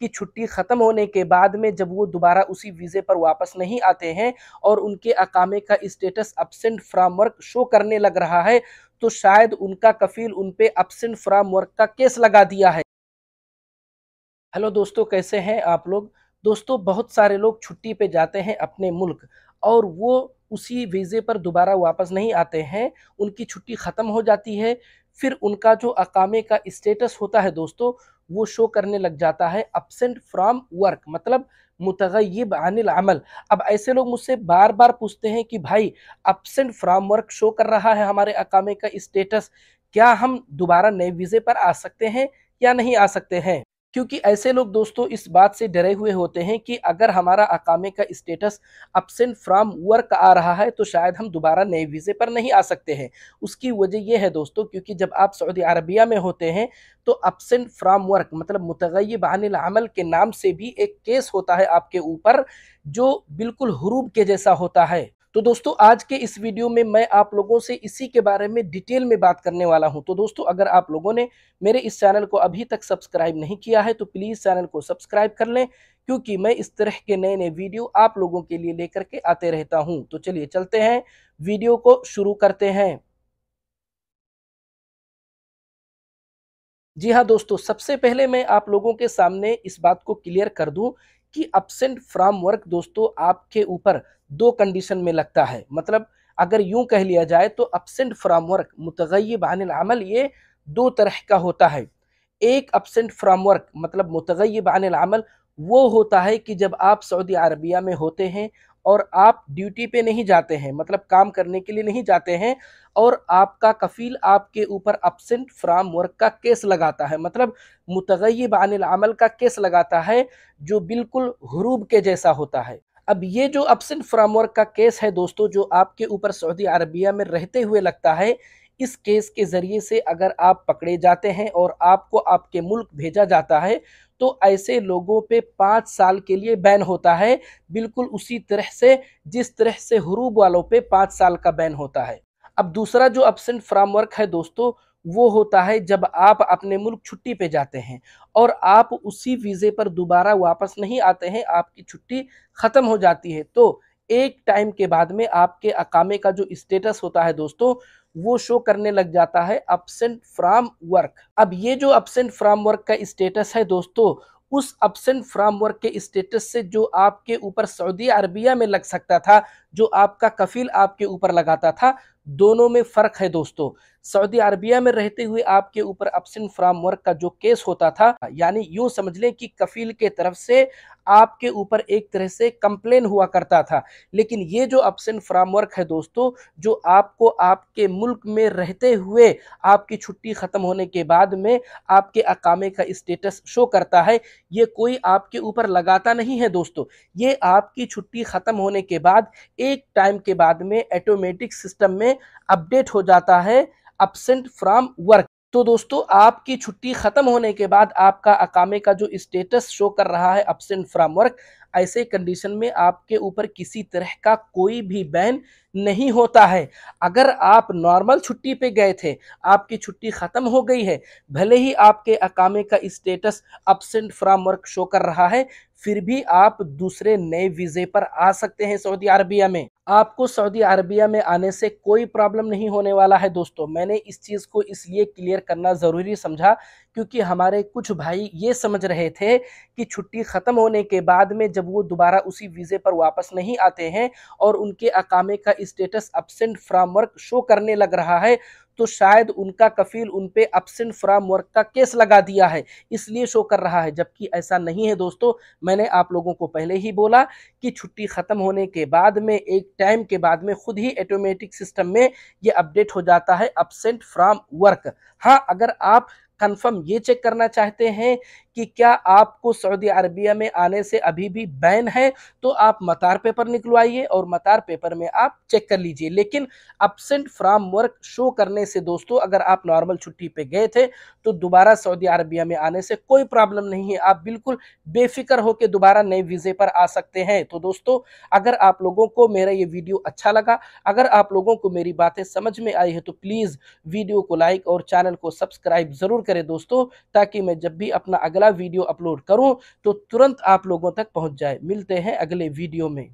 कि छुट्टी ख़त्म होने के बाद में जब वो दोबारा उसी वीज़े पर वापस नहीं आते हैं और उनके अकामे का status absent from work show करने लग रहा है तो शायद उनका कफील उन पर अपसेंट फ्राम वर्क का केस लगा दिया है हेलो दोस्तों कैसे हैं आप लोग दोस्तों बहुत सारे लोग छुट्टी पे जाते हैं अपने मुल्क और वो उसी वीज़े पर दोबारा वापस नहीं आते हैं उनकी छुट्टी ख़त्म हो जाती है फिर उनका जो अकामे का स्टेटस होता है दोस्तों वो शो करने लग जाता है अपसेंट फ्राम वर्क मतलब मुतगयब अनिल अमल अब ऐसे लोग मुझसे बार बार पूछते हैं कि भाई अपसेंट फ्राम वर्क शो कर रहा है हमारे अकामे का स्टेटस क्या हम दोबारा नए वीज़े पर आ सकते हैं या नहीं आ सकते हैं क्योंकि ऐसे लोग दोस्तों इस बात से डरे हुए होते हैं कि अगर हमारा अकामे का स्टेटस अपसेंट फ्राम वर्क आ रहा है तो शायद हम दोबारा नए वीज़े पर नहीं आ सकते हैं उसकी वजह यह है दोस्तों क्योंकि जब आप सऊदी अरबिया में होते हैं तो अपसेंट फ्राम वर्क मतलब मुतगैब अनिल अमल के नाम से भी एक केस होता है आपके ऊपर जो बिल्कुल हरूब के जैसा होता है तो दोस्तों आज के इस वीडियो में मैं आप लोगों से इसी के बारे में डिटेल में बात करने वाला हूं तो दोस्तों अगर आप लोगों ने मेरे इस चैनल को अभी तक सब्सक्राइब नहीं किया है तो प्लीज़ चैनल को सब्सक्राइब कर लें क्योंकि मैं इस तरह के नए नए वीडियो आप लोगों के लिए लेकर के आते रहता हूं तो चलिए चलते हैं वीडियो को शुरू करते हैं जी हाँ दोस्तों सबसे पहले मैं आप लोगों के सामने इस बात को क्लियर कर दूं कि अपसेंट from वर्क दोस्तों आपके ऊपर दो कंडीशन में लगता है मतलब अगर यूं कह लिया जाए तो अपसेंट फ्राम वर्क मुतगैब आन ये दो तरह का होता है एक अपसेंट फ्राम वर्क मतलब मुतगैब आन वो होता है कि जब आप सऊदी अरबिया में होते हैं और आप ड्यूटी पे नहीं जाते हैं मतलब काम करने के लिए नहीं जाते हैं और आपका कफील आपके ऊपर अपसेंट फ्राम वर्क का केस लगाता है मतलब मुतगैब अनिल का केस लगाता है जो बिल्कुल हरूब के जैसा होता है अब ये जो अपसेंट फ्राम वर्क का केस है दोस्तों जो आपके ऊपर सऊदी अरबिया में रहते हुए लगता है इस केस के ज़रिए से अगर आप पकड़े जाते हैं और आपको आपके मुल्क भेजा जाता है तो ऐसे लोगों पे पाँच साल के लिए बैन होता है बिल्कुल उसी तरह से जिस तरह से हरूब वालों पे पाँच साल का बैन होता है अब दूसरा जो अपसेंट फ्रामवर्क है दोस्तों वो होता है जब आप अपने मुल्क छुट्टी पे जाते हैं और आप उसी वीज़े पर दोबारा वापस नहीं आते हैं आपकी छुट्टी ख़त्म हो जाती है तो एक टाइम के बाद में आपके अकामे का जो स्टेटस होता है दोस्तों वो शो करने लग जाता है अपसेंट फ्राम वर्क अब ये जो अपसेंट फ्राम वर्क का स्टेटस है दोस्तों उस अपसेंट फ्राम वर्क के स्टेटस से जो आपके ऊपर सऊदी अरबिया में लग सकता था जो आपका कफील आपके ऊपर लगाता था दोनों में फ़र्क है दोस्तों सऊदी अरबिया में रहते हुए आपके ऊपर अपसिन फ्राम वर्क का जो केस होता था यानी यूं समझ लें कि कफील के तरफ से आपके ऊपर एक तरह से कंप्लेन हुआ करता था लेकिन ये जो अपसिन वर्क है दोस्तों जो आपको आपके मुल्क में रहते हुए आपकी छुट्टी ख़त्म होने के बाद में आपके अकामे का स्टेटस शो करता है ये कोई आपके ऊपर लगाता नहीं है दोस्तों ये आपकी छुट्टी ख़त्म होने के बाद एक टाइम के बाद में ऐटोमेटिक सिस्टम में में अपडेट हो जाता है अपसेंट फ्राम वर्क तो दोस्तों आपकी छुट्टी ख़त्म होने के बाद आपका अकामे का जो स्टेटस शो कर रहा है अपसेंट फ्राम वर्क ऐसे कंडीशन में आपके ऊपर किसी तरह का कोई भी बैन नहीं होता है अगर आप नॉर्मल छुट्टी पे गए थे आपकी छुट्टी ख़त्म हो गई है भले ही आपके अकामे का status absent from work show कर रहा है फिर भी आप दूसरे नए वीजे पर आ सकते हैं सऊदी अरबिया में आपको सऊदी अरबिया में आने से कोई प्रॉब्लम नहीं होने वाला है दोस्तों मैंने इस चीज़ को इसलिए क्लियर करना ज़रूरी समझा क्योंकि हमारे कुछ भाई ये समझ रहे थे कि छुट्टी ख़त्म होने के बाद में जब वो दोबारा उसी वीज़े पर वापस नहीं आते हैं और उनके अकामे का status absent from work show करने लग रहा है तो शायद उनका कफील उन पे अपसेंट फ्राम वर्क का केस लगा दिया है इसलिए शो कर रहा है जबकि ऐसा नहीं है दोस्तों मैंने आप लोगों को पहले ही बोला कि छुट्टी ख़त्म होने के बाद में एक टाइम के बाद में खुद ही ऑटोमेटिक सिस्टम में ये अपडेट हो जाता है अपसेंट फ्राम वर्क हाँ अगर आप कन्फर्म ये चेक करना चाहते हैं कि क्या आपको सऊदी अरबिया में आने से अभी भी बैन है तो आप मतार पेपर निकलवाइए और मतार पेपर में आप चेक कर लीजिए लेकिन अपसेंट फ्राम वर्क शो करने से दोस्तों अगर आप नॉर्मल छुट्टी पे गए थे तो दोबारा सऊदी अरबिया में आने से कोई प्रॉब्लम नहीं है आप बिल्कुल बेफिक्र होकर दोबारा नए वीज़े पर आ सकते हैं तो दोस्तों अगर आप लोगों को मेरा ये वीडियो अच्छा लगा अगर आप लोगों को मेरी बातें समझ में आई है तो प्लीज़ वीडियो को लाइक और चैनल को सब्सक्राइब ज़रूर करें दोस्तों ताकि मैं जब भी अपना अगला अगला वीडियो अपलोड करूं तो तुरंत आप लोगों तक पहुंच जाए मिलते हैं अगले वीडियो में